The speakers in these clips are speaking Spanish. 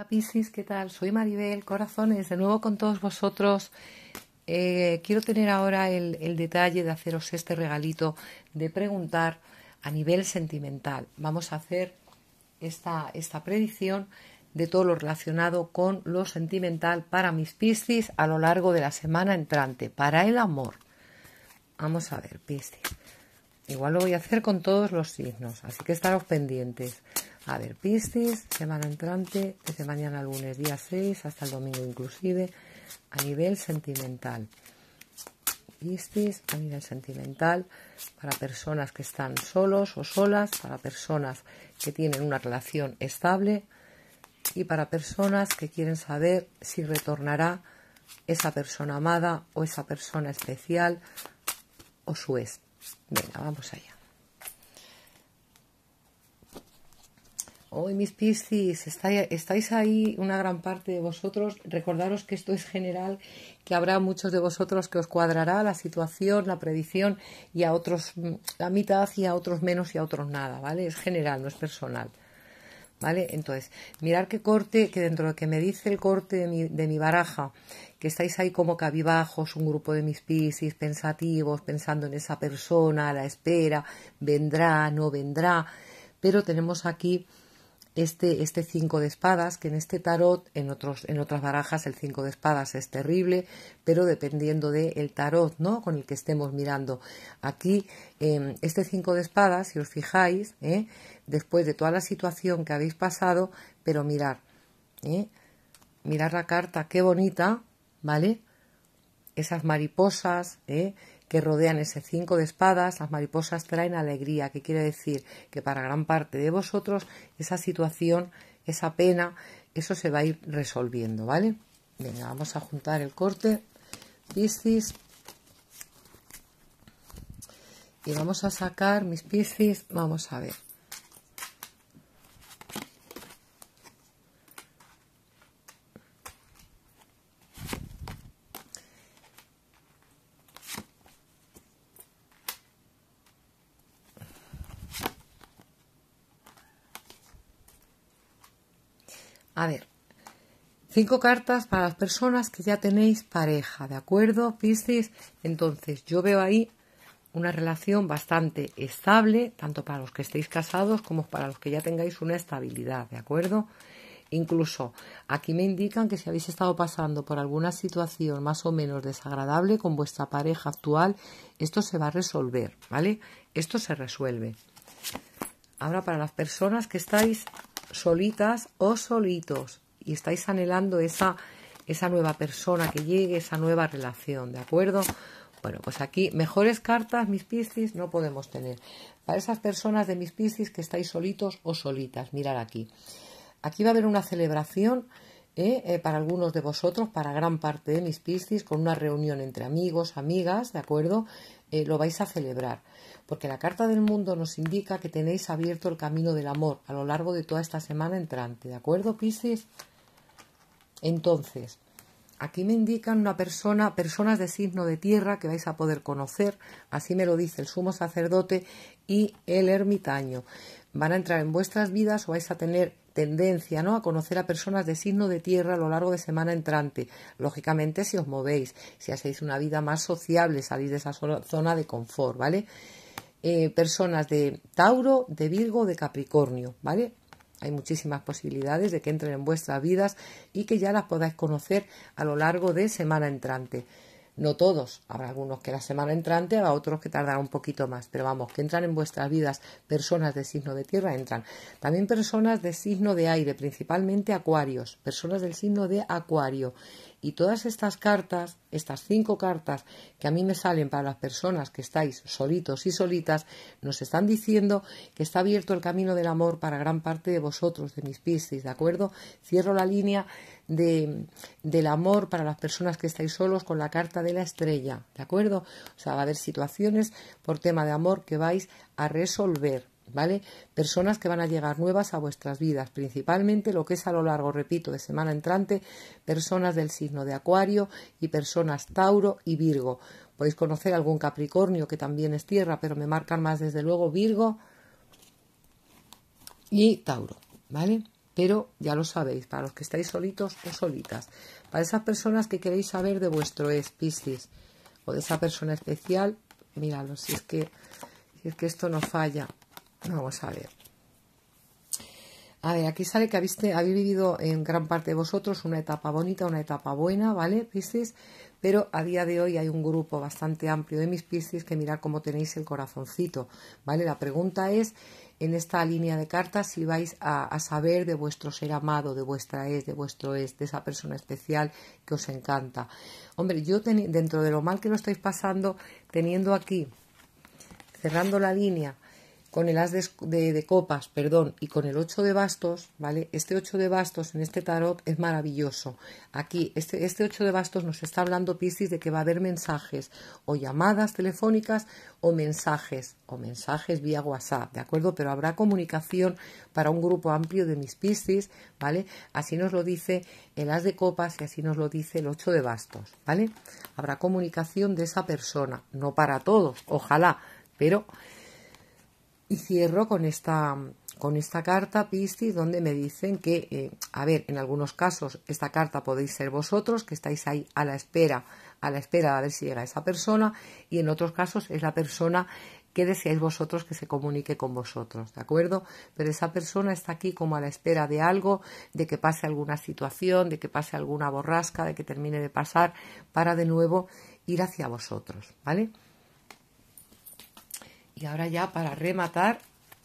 Hola Piscis, ¿qué tal? Soy Maribel Corazones, de nuevo con todos vosotros. Eh, quiero tener ahora el, detalle de haceros este regalito de preguntar a nivel sentimental. Vamos a hacer esta, esta predicción de todo lo relacionado con lo sentimental para mis Piscis a lo largo de la semana entrante, para el amor. Vamos a ver, Piscis. Igual lo voy a hacer con todos los signos, así que estaros pendientes. A ver, Piscis, semana entrante, desde mañana lunes día 6 hasta el domingo inclusive, a nivel sentimental. Piscis, a nivel sentimental, para personas que están solos o solas, para personas que tienen una relación estable y para personas que quieren saber si retornará esa persona amada o esa persona especial o su ex Venga, vamos allá. Hoy mis piscis, estáis ahí una gran parte de vosotros. Recordaros que esto es general, que habrá muchos de vosotros que os cuadrará la situación, la predicción y a otros mm, la mitad y a otros menos y a otros nada, ¿vale? Es general, no es personal. ¿Vale? Entonces, mirar qué corte, que dentro de lo que me dice el corte de mi, de mi baraja, que estáis ahí como cabibajos, un grupo de mis piscis, pensativos, pensando en esa persona, a la espera, vendrá, no vendrá, pero tenemos aquí este, este cinco de espadas, que en este tarot, en, otros, en otras barajas el cinco de espadas es terrible, pero dependiendo del tarot ¿no? con el que estemos mirando. Aquí, em, este cinco de espadas, si os fijáis, ¿eh? después de toda la situación que habéis pasado, pero mirar, ¿eh? mirar la carta, qué bonita, ¿vale? Esas mariposas, ¿eh? que rodean ese cinco de espadas, las mariposas traen alegría, que quiere decir que para gran parte de vosotros esa situación, esa pena, eso se va a ir resolviendo, ¿vale? Venga, vamos a juntar el corte, piscis, y vamos a sacar mis piscis, vamos a ver. A ver, cinco cartas para las personas que ya tenéis pareja, ¿de acuerdo, Piscis? Entonces, yo veo ahí una relación bastante estable, tanto para los que estéis casados como para los que ya tengáis una estabilidad, ¿de acuerdo? Incluso aquí me indican que si habéis estado pasando por alguna situación más o menos desagradable con vuestra pareja actual, esto se va a resolver, ¿vale? Esto se resuelve. Ahora para las personas que estáis solitas o solitos y estáis anhelando esa, esa nueva persona que llegue, esa nueva relación, ¿de acuerdo? Bueno, pues aquí mejores cartas, mis piscis, no podemos tener. Para esas personas de mis piscis que estáis solitos o solitas, mirad aquí. Aquí va a haber una celebración ¿eh? Eh, para algunos de vosotros, para gran parte de mis piscis, con una reunión entre amigos, amigas, ¿de acuerdo? Eh, lo vais a celebrar, porque la carta del mundo nos indica que tenéis abierto el camino del amor a lo largo de toda esta semana entrante, ¿de acuerdo, Pisces? Entonces, aquí me indican una persona, personas de signo de tierra que vais a poder conocer, así me lo dice el sumo sacerdote y el ermitaño. Van a entrar en vuestras vidas o vais a tener tendencia ¿no? a conocer a personas de signo de tierra a lo largo de semana entrante. Lógicamente, si os movéis, si hacéis una vida más sociable, salís de esa zona de confort, ¿vale? Eh, personas de Tauro, de Virgo, de Capricornio, ¿vale? Hay muchísimas posibilidades de que entren en vuestras vidas y que ya las podáis conocer a lo largo de semana entrante. No todos, habrá algunos que la semana entrante, habrá otros que tardarán un poquito más, pero vamos, que entran en vuestras vidas personas de signo de tierra, entran. También personas de signo de aire, principalmente acuarios, personas del signo de acuario. Y todas estas cartas, estas cinco cartas que a mí me salen para las personas que estáis solitos y solitas, nos están diciendo que está abierto el camino del amor para gran parte de vosotros, de mis piscis, ¿de acuerdo? Cierro la línea del amor para las personas que estáis solos con la carta de la estrella, ¿de acuerdo? O sea, va a haber situaciones por tema de amor que vais a resolver, Personas que van a llegar nuevas a vuestras vidas, principalmente lo que es a lo largo, repito, de semana entrante, personas del signo de Acuario y personas Tauro y Virgo. Podéis conocer algún Capricornio que también es tierra, pero me marcan más desde luego Virgo y Tauro, ¿vale? Pero ya lo sabéis, para los que estáis solitos o solitas, para esas personas que queréis saber de vuestro ex o de esa persona especial, míralo, si es que si es que esto no falla, Vamos a ver. A ver, aquí sale que habéis, habéis, vivido en gran parte de vosotros una etapa bonita, una etapa buena, ¿vale? Piscis, pero a día de hoy hay un grupo bastante amplio de mis Piscis que mirar cómo tenéis el corazoncito, ¿vale? La pregunta es, en esta línea de cartas, si vais a, saber de vuestro ser amado, de vuestra es, de vuestro es, de esa persona especial que os encanta. Hombre, yo dentro de lo mal que lo estáis pasando, teniendo aquí, cerrando la línea, con el as de, copas, perdón, y con el ocho de bastos, ¿vale? Este ocho de bastos en este tarot es maravilloso. Aquí, este, este, ocho de bastos nos está hablando Piscis de que va a haber mensajes o llamadas telefónicas o mensajes, o mensajes vía WhatsApp, ¿de acuerdo? Pero habrá comunicación para un grupo amplio de mis Piscis, ¿vale? Así nos lo dice el as de copas y así nos lo dice el ocho de bastos, ¿vale? Habrá comunicación de esa persona, no para todos, ojalá, pero y cierro con esta, con esta carta, PISTI, donde me dicen que, eh, a ver, en algunos casos esta carta podéis ser vosotros, que estáis ahí a la espera, a la espera de ver si llega esa persona, y en otros casos es la persona que deseáis vosotros que se comunique con vosotros, ¿de acuerdo? Pero esa persona está aquí como a la espera de algo, de que pase alguna situación, de que pase alguna borrasca, de que termine de pasar, para de nuevo ir hacia vosotros, ¿vale? Y ahora ya para rematar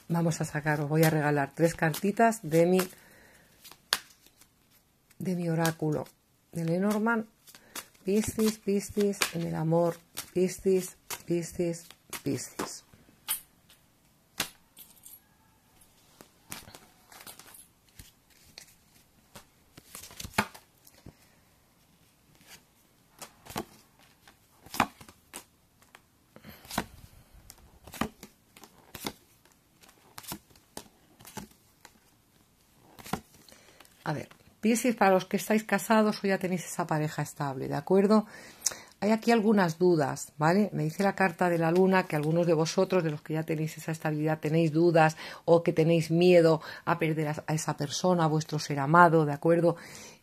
vamos a sacar, os voy a regalar tres cartitas de mi, de mi oráculo. De Lenormand, Piscis, Piscis, en el amor, Piscis, Piscis, Piscis. a ver, Piscis, para los que estáis casados o ya tenéis esa pareja estable, ¿de acuerdo? Hay aquí algunas dudas, ¿vale? Me dice la carta de la luna que algunos de vosotros, de los que ya tenéis esa estabilidad, tenéis dudas o que tenéis miedo a perder a esa persona, a vuestro ser amado, ¿de acuerdo?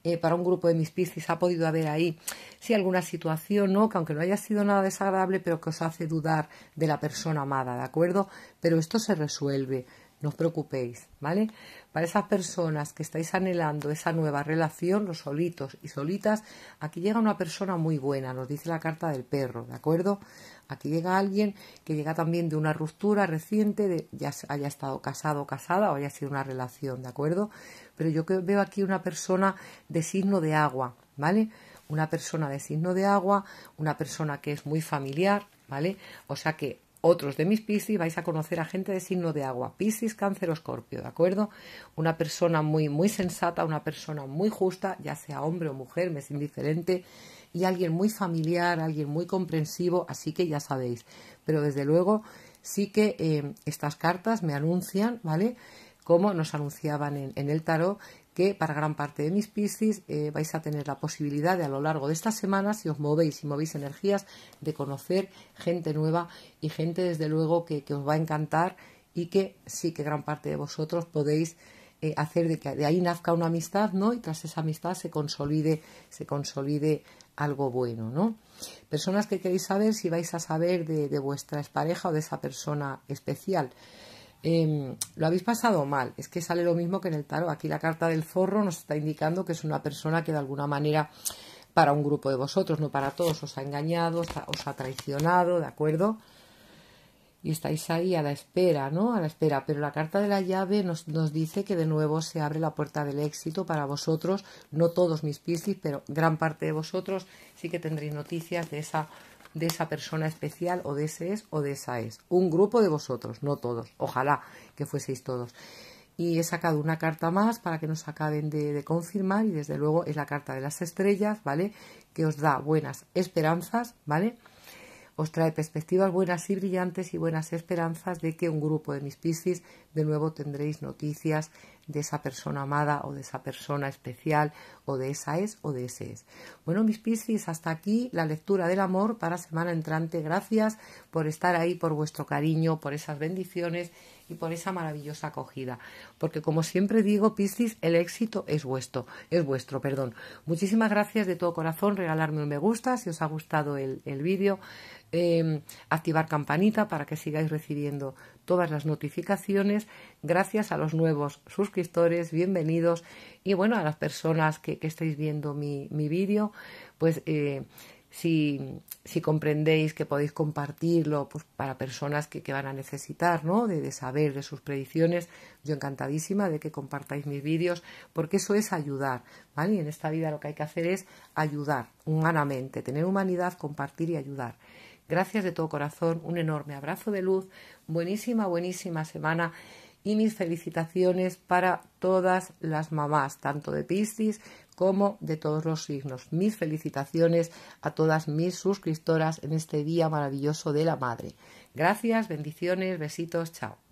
Eh, para un grupo de mis piscis ha podido haber ahí, sí, alguna situación, ¿no? Que aunque no haya sido nada desagradable, pero que os hace dudar de la persona amada, ¿de acuerdo? Pero esto se resuelve. No os preocupéis, ¿vale? Para esas personas que estáis anhelando esa nueva relación, los solitos y solitas, aquí llega una persona muy buena, nos dice la carta del perro, ¿de acuerdo? Aquí llega alguien que llega también de una ruptura reciente, de ya haya estado casado o casada o haya sido una relación, ¿de acuerdo? Pero yo veo aquí una persona de signo de agua, ¿vale? Una persona de signo de agua, una persona que es muy familiar, ¿vale? O sea que otros de mis Piscis, vais a conocer a gente de signo de agua, Piscis, Cáncer o Escorpio, ¿de acuerdo? Una persona muy, muy sensata, una persona muy justa, ya sea hombre o mujer, me es indiferente, y alguien muy familiar, alguien muy comprensivo, así que ya sabéis. Pero desde luego sí que eh, estas cartas me anuncian, ¿vale? Como nos anunciaban en el tarot, que para gran parte de mis piscis eh, vais a tener la posibilidad de a lo largo de estas semanas, si os movéis, y movéis energías, de conocer gente nueva y gente desde luego que, os va a encantar y que sí que gran parte de vosotros podéis eh, hacer de que de ahí nazca una amistad, ¿no? Y tras esa amistad se consolide, se consolide algo bueno, ¿no? Personas que queréis saber si vais a saber de, de vuestra expareja o de esa persona especial eh, lo habéis pasado mal. Es que sale lo mismo que en el tarot. Aquí la carta del zorro nos está indicando que es una persona que de alguna manera para un grupo de vosotros, no para todos, os ha engañado, os ha traicionado, ¿de acuerdo? Y estáis ahí a la espera, ¿no? A la espera. Pero la carta de la llave nos, nos dice que de nuevo se abre la puerta del éxito para vosotros, no todos mis piscis, pero gran parte de vosotros sí que tendréis noticias de esa de esa persona especial o de ese es o de esa es. Un grupo de vosotros, no todos. Ojalá que fueseis todos. Y he sacado una carta más para que nos acaben de, confirmar y desde luego es la carta de las estrellas, ¿vale? Que os da buenas esperanzas, ¿vale? os trae perspectivas buenas y brillantes y buenas esperanzas de que un grupo de mis Piscis de nuevo tendréis noticias de esa persona amada o de esa persona especial o de esa es o de ese es. Bueno, mis Piscis, hasta aquí la lectura del amor para semana entrante. Gracias por estar ahí, por vuestro cariño, por esas bendiciones y por esa maravillosa acogida. Porque como siempre digo, Piscis, el éxito es vuestro, es vuestro, perdón. Muchísimas gracias de todo corazón, regalarme un me gusta si os ha gustado el, vídeo, eh, activar campanita para que sigáis recibiendo todas las notificaciones. Gracias a los nuevos suscriptores, bienvenidos. Y bueno, a las personas que, estáis viendo mi, vídeo, pues eh, si, si, comprendéis que podéis compartirlo pues, para personas que, van a necesitar ¿no? de, saber de sus predicciones, yo encantadísima de que compartáis mis vídeos, porque eso es ayudar, ¿vale? Y en esta vida lo que hay que hacer es ayudar humanamente, tener humanidad, compartir y ayudar. Gracias de todo corazón, un enorme abrazo de luz, buenísima, buenísima semana y mis felicitaciones para todas las mamás, tanto de Piscis como de todos los signos. Mis felicitaciones a todas mis suscriptoras en este día maravilloso de la Madre. Gracias, bendiciones, besitos, chao.